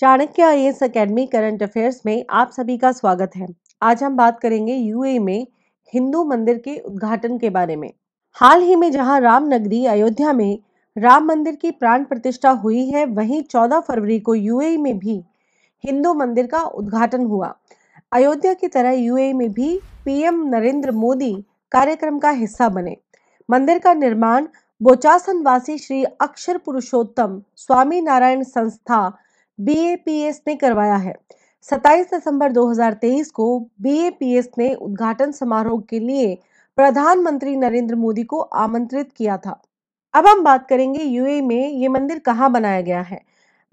Chanakya I S academy current affairs में आप सभी का स्वागत है आज हम बात करेंगे यूए में हिंदू मंदिर के उद्घाटन के बारे में हाल ही में जहां राम नगरी अयोध्या में राम मंदिर की प्राण प्रतिष्ठा हुई है वहीं 14 फरवरी को यूए में भी हिंदू मंदिर का उद्घाटन हुआ अयोध्या की तरह यूएई में भी पीएम नरेंद्र मोदी कार्यक्रम का हिस्सा बने मंदिर का निर्माण बोचासन वासी श्री अक्षर पुरुषोत्तम स्वामी नारायण संस्था बीएपीएस ने करवाया है 27 दिसंबर 2023 को बीएपीएस ने उद्घाटन समारोह के लिए प्रधानमंत्री नरेंद्र मोदी को आमंत्रित किया था अब हम बात करेंगे यूए में ये मंदिर कहाँ बनाया गया है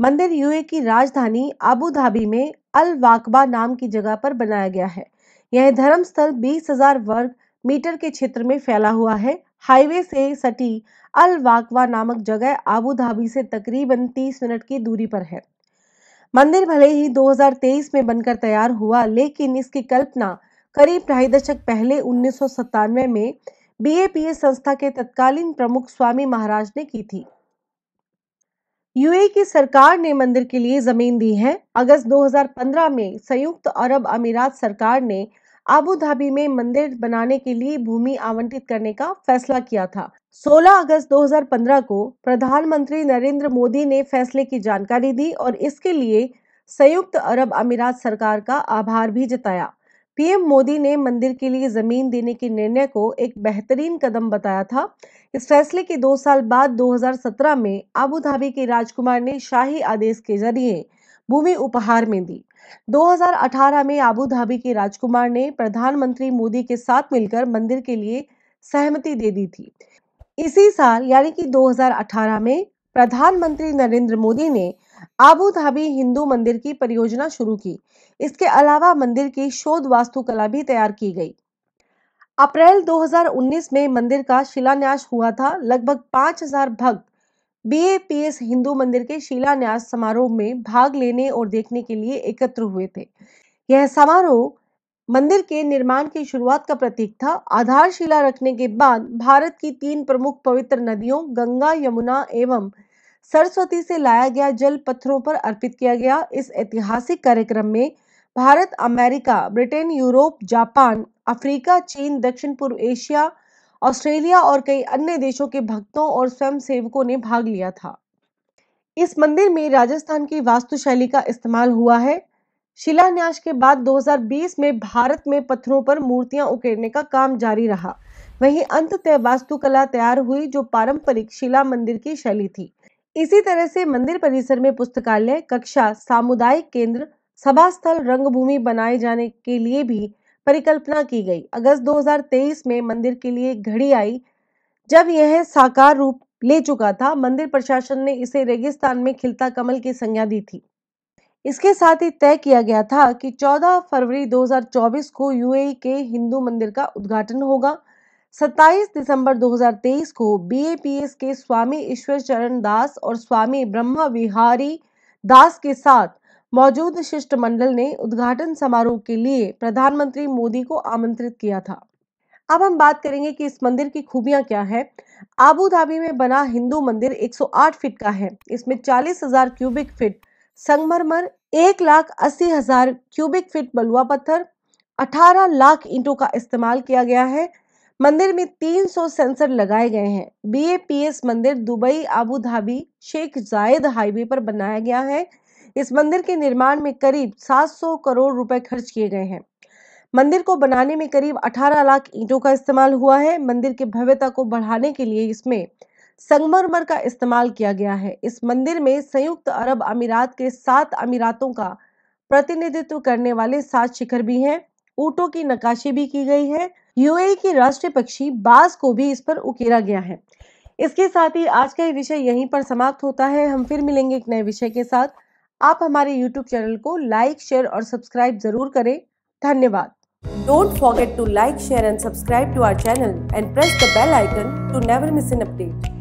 मंदिर यूए की राजधानी अबू धाबी में अल वाकबा नाम की जगह पर बनाया गया है यह धर्मस्थल 20,000 वर्ग मीटर के क्षेत्र में फैला हुआ है हाईवे से सटी अल वाकवा नामक जगह आबू धाबी से तकरीबन 30 मिनट की दूरी पर है मंदिर भले ही 2023 में बनकर तैयार हुआ लेकिन इसकी कल्पना करीब ढाई दशक पहले उन्नीस में बीएपीए संस्था के तत्कालीन प्रमुख स्वामी महाराज ने की थी यूए की सरकार ने मंदिर के लिए जमीन दी है अगस्त 2015 में संयुक्त अरब अमीरात सरकार ने आबू धाबी में मंदिर बनाने के लिए भूमि आवंटित करने का फैसला किया था 16 अगस्त 2015 को प्रधानमंत्री नरेंद्र मोदी ने फैसले की जानकारी दी और इसके लिए संयुक्त अरब अमीरात सरकार का आभार भी जताया पीएम मोदी ने मंदिर के लिए जमीन देने के निर्णय को एक बेहतरीन कदम बताया था इस फैसले के दो साल बाद 2017 में आबू धाबी के राजकुमार ने शाही आदेश के जरिए भूमि उपहार में दी 2018 में आबू धाबी के राजकुमार ने प्रधानमंत्री मोदी के साथ मिलकर मंदिर के लिए सहमति दे दी थी इसी साल यानी कि 2018 में प्रधानमंत्री नरेंद्र मोदी ने आबू धाबी हिंदू मंदिर की परियोजना शुरू की इसके अलावा मंदिर की शोध वास्तुकला भी तैयार की गई अप्रैल 2019 में मंदिर का शिलान्यास हुआ था लगभग 5000 भक्त बीएपीएस हिंदू मंदिर के शिलान्यास समारोह में भाग लेने और देखने के लिए एकत्र हुए थे यह समारोह मंदिर के निर्माण की शुरुआत का प्रतीक था आधारशिला रखने के बाद भारत की तीन प्रमुख पवित्र नदियों गंगा यमुना एवं सरस्वती से लाया गया जल पत्थरों पर अर्पित किया गया इस ऐतिहासिक कार्यक्रम में Bharat America Britain Europe Japan Africa चीन दक्षिण पूर्व एशिया ऑस्ट्रेलिया और कई अन्य देशों के भक्तों और स्वयं सेवकों ने भाग लिया था इस मंदिर में राजस्थान की वास्तुशैली का इस्तेमाल हुआ है शिलान्यास के बाद 2020 में भारत में पत्थरों पर मूर्तियां उकेरने का काम जारी रहा वहीं तय वास्तुकला तैयार हुई जो पारंपरिक शिला मंदिर की शैली थी इसी तरह से मंदिर परिसर में पुस्तकालय कक्षा सामुदायिक केंद्र सभा स्थल रंगभूमि बनाए जाने के लिए भी परिकल्पना की गई अगस्त 2023 में मंदिर के लिए घड़ी आई जब यह साकार रूप ले चुका था मंदिर प्रशासन ने इसे रेगिस्तान में खिलता कमल की संज्ञा दी थी इसके साथ ही तय किया गया था कि 14 फरवरी 2024 को यूएई के हिंदू मंदिर का उद्घाटन होगा 27 दिसंबर 2023 को बीएपीएस के स्वामी ईश्वर चरण दास और स्वामी ब्रह्मा विहारी दास के साथ मौजूद शिष्टमंडल ने उद्घाटन समारोह के लिए प्रधानमंत्री मोदी को आमंत्रित किया था अब हम बात करेंगे कि इस मंदिर की खूबियां क्या है आबू धाबी में बना हिंदू मंदिर 108 फीट का है इसमें चालीस हजार क्यूबिक फीट संगमरमर एक लाख अस्सी हजार क्यूबिक फीट बलुआ पत्थर 18 लाख ईंटों का इस्तेमाल किया गया है मंदिर में 300 सेंसर लगाए गए हैं बी मंदिर दुबई आबू धाबी शेख जायद हाईवे पर बनाया गया है इस मंदिर के निर्माण में करीब 700 करोड़ रुपए खर्च किए गए हैं मंदिर को बनाने में करीब 18 लाख ईंटों का इस्तेमाल हुआ है मंदिर के भव्यता को बढ़ाने के लिए इसमें संगमरमर का इस्तेमाल किया गया है इस मंदिर में संयुक्त अरब अमीरात के सात अमीरातों का प्रतिनिधित्व करने वाले सात शिखर भी हैं ऊँटों की नकाशी भी की गई है यूएई की राष्ट्रीय पक्षी बास को भी इस पर उकेरा गया है इसके साथ ही आज का ये विषय यहीं पर समाप्त होता है हम फिर मिलेंगे एक नए विषय के साथ आप हमारे YouTube चैनल को लाइक शेयर और सब्सक्राइब जरूर करें धन्यवाद don't forget to like share and subscribe to our channel and press the bell icon to never miss an update